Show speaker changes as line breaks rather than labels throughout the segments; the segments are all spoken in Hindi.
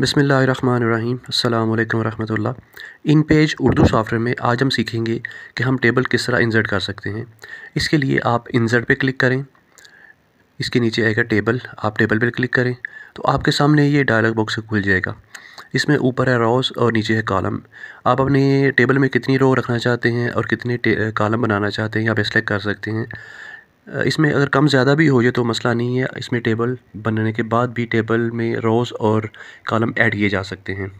बसमिल अल्लाम वरहमल इन पेज उर्दू सॉफ्टवेयर में आज हम सीखेंगे कि हम टेबल किस तरह इन्जर्ट कर सकते हैं इसके लिए आप इन्जर्ट पे क्लिक करें इसके नीचे आएगा टेबल आप टेबल पर क्लिक करें तो आपके सामने ये डायलॉग बॉक्स खुल जाएगा इसमें ऊपर है रोज़ और नीचे है कॉलम आप अपने टेबल में कितनी रो रखना चाहते हैं और कितने कॉलम बनाना चाहते हैं आप सेलेक्ट कर सकते हैं इसमें अगर कम ज़्यादा भी हो जाए तो मसला नहीं है इसमें टेबल बनने के बाद भी टेबल में रोज़ और कॉलम ऐड किए जा सकते हैं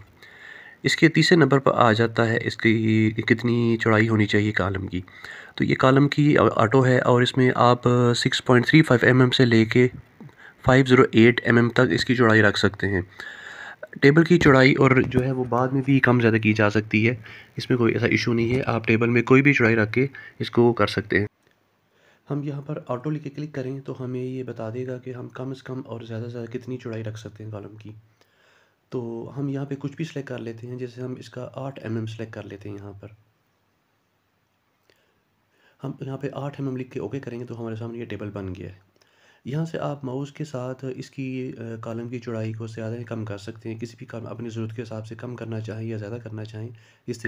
इसके तीसरे नंबर पर आ जाता है इसकी कितनी चौड़ाई होनी चाहिए कॉलम की तो ये कॉलम की ऑटो है और इसमें आप 6.35 एम mm से लेके 508 एम mm तक इसकी चौड़ाई रख सकते हैं टेबल की चौड़ाई और जो है वो बाद में भी कम ज़्यादा की जा सकती है इसमें कोई ऐसा इशू नहीं है आप टेबल में कोई भी चौड़ाई रख के इसको कर सकते हैं हम यहाँ पर ऑटो लिख के क्लिक करें तो हमें ये बता देगा कि हम कम से कम और ज़्यादा से ज़्यादा कितनी चौड़ाई रख सकते हैं कॉलम की तो हम यहाँ पे कुछ भी सिलेक्ट कर लेते हैं जैसे हम इसका आठ एम एम सेलेक्ट कर लेते हैं यहाँ पर हम यहाँ पे आठ एम mm एम लिख के ओके करेंगे तो हमारे सामने ये टेबल बन गया है यहाँ से आप माउस के साथ इसकी कॉलम की चौड़ाई को ज़्यादा कम कर सकते हैं किसी भी काम अपनी ज़रूरत के हिसाब से कम करना चाहें या ज़्यादा करना चाहें इस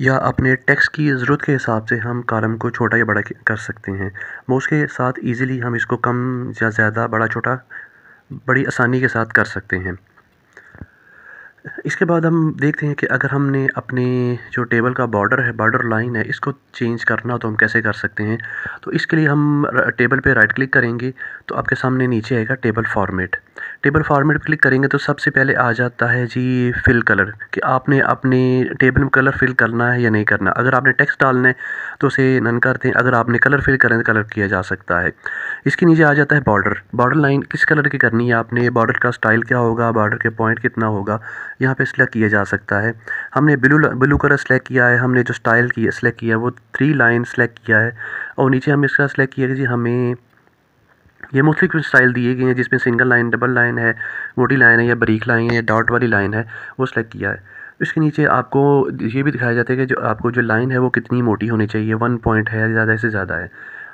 या अपने टेक्स्ट की ज़रूरत के हिसाब से हम कॉलम को छोटा या बड़ा कर सकते हैं माउस के साथ ईज़िली हम इसको कम या ज़्यादा बड़ा छोटा बड़ी आसानी के साथ कर सकते हैं इसके बाद हम देखते हैं कि अगर हमने अपने जो टेबल का बॉर्डर है बॉर्डर लाइन है इसको चेंज करना हो तो हम कैसे कर सकते हैं तो इसके लिए हम टेबल पे राइट क्लिक करेंगे तो आपके सामने नीचे आएगा टेबल फॉर्मेट टेबल फॉर्मेट पर क्लिक करेंगे तो सबसे पहले आ जाता है जी फिल कलर कि आपने अपने टेबल में कलर फिल करना है या नहीं करना अगर आपने टेक्स्ट डालना है तो उसे नन करते हैं अगर आपने कलर फिल करें तो कलर किया जा सकता है इसके नीचे आ जाता है बॉर्डर बॉर्डर लाइन किस कलर की करनी है आपने बॉर्डर का स्टाइल क्या होगा बॉर्डर के पॉइंट कितना होगा यहाँ पे सिलेक्ट किया जा सकता है हमने ब्लू ब्लू कलर सेलेक्ट किया है हमने जो स्टाइल की सेलेक्ट किया है वो थ्री लाइन सेलेक्ट किया है और नीचे हम इसका सेलेक्ट किया कि जी हमें ये मोस्टली कुछ स्टाइल दिए गए हैं जिसमें सिंगल लाइन डबल लाइन है मोटी लाइन है या बरीक लाइन है या डॉट वाली लाइन है वो सेलेक्ट किया है इसके नीचे आपको ये भी दिखाया जाता है कि जो आपको जो लाइन है वो कितनी मोटी होनी चाहिए वन पॉइंट है ज़्यादा से ज़्यादा है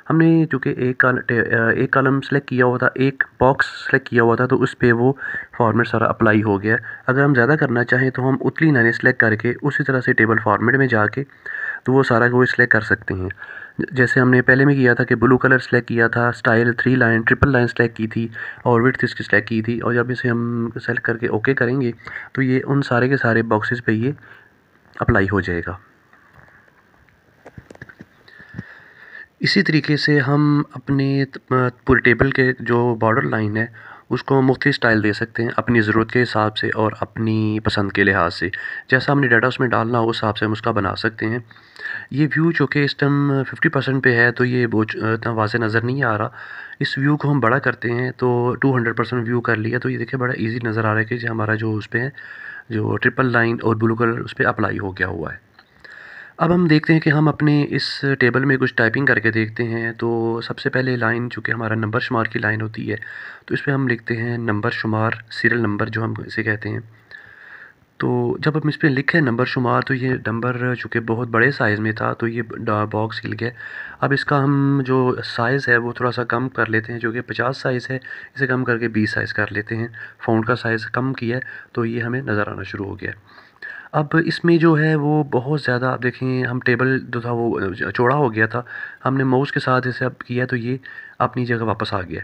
हमने चूँकि एक काल एक कॉलम सेलेक्ट किया हुआ था एक बॉक्स सेलेक्ट किया हुआ था तो उस पर वो फॉर्मेट सारा अप्लाई हो गया अगर हम ज़्यादा करना चाहें तो हम उतली लाइने सेलेक्ट करके उसी तरह से टेबल फॉर्मेट में जाके तो वो सारा वो सिलेक्ट कर सकते हैं जैसे हमने पहले में किया था कि ब्लू कलर सेलेक्ट किया था style three line triple line select की थी और विथ इसकी सेलेक्ट की थी और जब इसे हम सेलेक्ट करके ओके करेंगे तो ये उन सारे के सारे बॉक्सेस पे ये अप्लाई हो जाएगा इसी तरीके से हम अपने पूरे टेबल के जो बॉर्डर लाइन है उसको हम स्टाइल दे सकते हैं अपनी ज़रूरत के हिसाब से और अपनी पसंद के लिहाज से जैसा हमने डाटा उसमें डालना हो उस हिसाब से हम उसका बना सकते हैं ये व्यू जो कि इस टाइम फिफ्टी परसेंट पर है तो ये बहुत इतना वाज नज़र नहीं आ रहा इस व्यू को हम बड़ा करते हैं तो टू हंड्रेड परसेंट व्यू कर लिया तो ये देखिए बड़ा ईजी नज़र आ रहा है कि हमारा जो उस पर है जो ट्रिपल लाइन और ब्लू कलर उस पर अप्लाई हो गया हुआ है अब हम देखते हैं कि हम अपने इस टेबल में कुछ टाइपिंग करके देखते हैं तो सबसे पहले लाइन चूँकि हमारा नंबर शुमार की लाइन होती है तो इस पर हम लिखते हैं नंबर शुमार सीरियल नंबर जो हम इसे कहते हैं तो जब हम इस पर लिखे नंबर शुमार तो ये नंबर चूँकि बहुत बड़े साइज़ में था तो ये बॉक्स हिल गया अब इसका हम जो साइज़ है वो थोड़ा सा कम कर लेते हैं जो कि पचास साइज़ है इसे कम करके बीस साइज़ कर लेते हैं फ़ोन का साइज़ कम किया तो ये हमें नज़र आना शुरू हो गया अब इसमें जो है वो बहुत ज़्यादा आप देखें हम टेबल जो था वो चौड़ा हो गया था हमने माउस के साथ इसे अब किया तो ये अपनी जगह वापस आ गया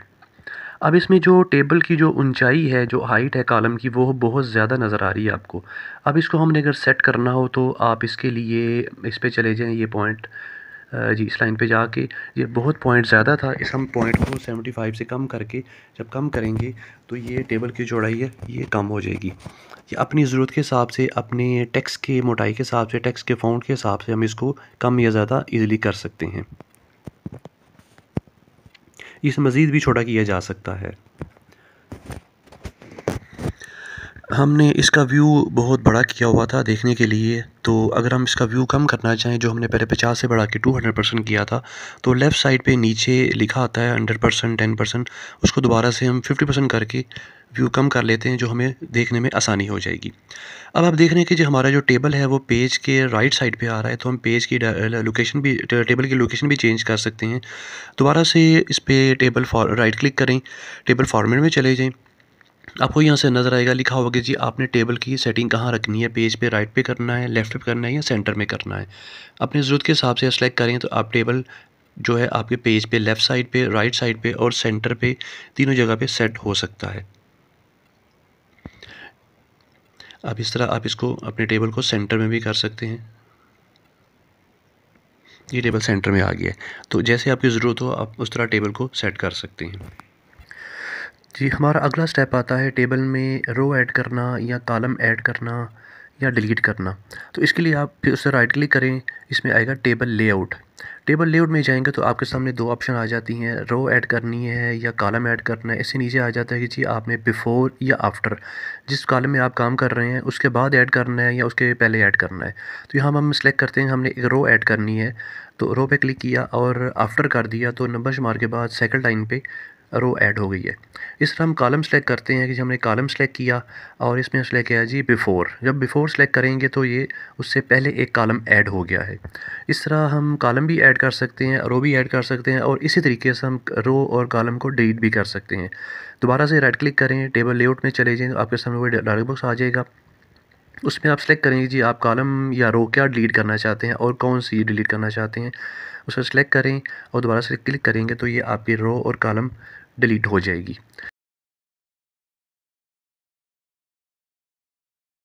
अब इसमें जो टेबल की जो ऊंचाई है जो हाइट है कॉलम की वो बहुत ज़्यादा नज़र आ रही है आपको अब इसको हमने अगर सेट करना हो तो आप इसके लिए इस पर चले जाएँ ये पॉइंट जी इस लाइन पे जाके ये बहुत पॉइंट ज़्यादा था इस हम पॉइंट को 75 से कम करके जब कम करेंगे तो ये टेबल की चौड़ाई है ये कम हो जाएगी ये अपनी ज़रूरत के हिसाब से अपने टैक्स के मोटाई के हिसाब से टैक्स के फाउंड के हिसाब से हम इसको कम या ज़्यादा ईजिली कर सकते हैं इस मज़ीद भी छोटा किया जा सकता है हमने इसका व्यू बहुत बड़ा किया हुआ था देखने के लिए तो अगर हम इसका व्यू कम करना चाहें जो हमने पहले 50 से बढ़ा के 200 परसेंट किया था तो लेफ़्ट साइड पे नीचे लिखा आता है हंड्रेड परसेंट टेन परसेंट उसको दोबारा से हम 50 परसेंट करके व्यू कम कर लेते हैं जो हमें देखने में आसानी हो जाएगी अब आप देख रहे हैं कि जो हमारा जो टेबल है वो पेज के राइट साइड पे आ रहा है तो हम पेज की लोकेशन भी टेबल की लोकेशन भी चेंज कर सकते हैं दोबारा से इस पर टेबल राइट क्लिक करें टेबल फॉर्मेट में चले जाएँ आपको यहाँ से नज़र आएगा लिखा होगा कि जी आपने टेबल की सेटिंग कहाँ रखनी है पेज पे राइट पे करना है लेफ्ट पे करना है या सेंटर में करना है अपनी ज़रूरत के हिसाब से सेलेक्ट करें तो आप टेबल जो है आपके पेज पे लेफ़्ट साइड पे राइट साइड पे और सेंटर पे तीनों जगह पे सेट हो सकता है अब इस तरह आप इसको अपने टेबल को सेंटर में भी कर सकते हैं ये टेबल सेंटर में आ गया है तो जैसे आपकी ज़रूरत हो आप उस तरह टेबल को सेट कर सकते हैं जी हमारा अगला स्टेप आता है टेबल में रो ऐड करना या कॉलम ऐड करना या डिलीट करना तो इसके लिए आप फिर उससे राइट क्लिक करें इसमें आएगा टेबल लेआउट टेबल लेआउट में जाएंगे तो आपके सामने दो ऑप्शन आ जाती हैं रो ऐड करनी है या कॉलम ऐड करना है इससे नीचे आ जाता है कि जी आपने बिफ़ोर या आफ्टर जिस कॉलम में आप काम कर रहे हैं उसके बाद ऐड करना है या उसके पहले ऐड करना है तो यहाँ हम सेलेक्ट करते हैं हमने एक रो ऐड करनी है तो रो पे क्लिक किया और आफ्टर कर दिया तो नंबर शुमार के बाद सेकेंड लाइन पर रो ऐड हो गई है इस तरह हम कॉलम सेलेक्ट करते हैं कि हमने कॉलम सेलेक्ट किया और इसमें सेलेक्ट किया जी बिफ़ोर जब बिफ़ोर सेलेक्ट करेंगे तो ये उससे पहले एक कॉलम ऐड हो गया है इस तरह हम कॉलम भी ऐड कर सकते हैं रो भी ऐड कर सकते हैं और इसी तरीके से हम रो और कॉलम को डिलीट भी कर सकते हैं दोबारा से राइट क्लिक करें टेबल लेआउट में चले जाएँ आपके सामने वो डायलॉग बॉक्स आ जाएगा उसमें आप सेलेक्ट करेंगे जी आप कॉलम या रो क्या डिलीट करना चाहते हैं और कौन सी डिलीट करना चाहते हैं उसे सेलेक्ट करें और दोबारा से क्लिक करेंगे तो ये आपकी रो और कॉलम डिलीट हो जाएगी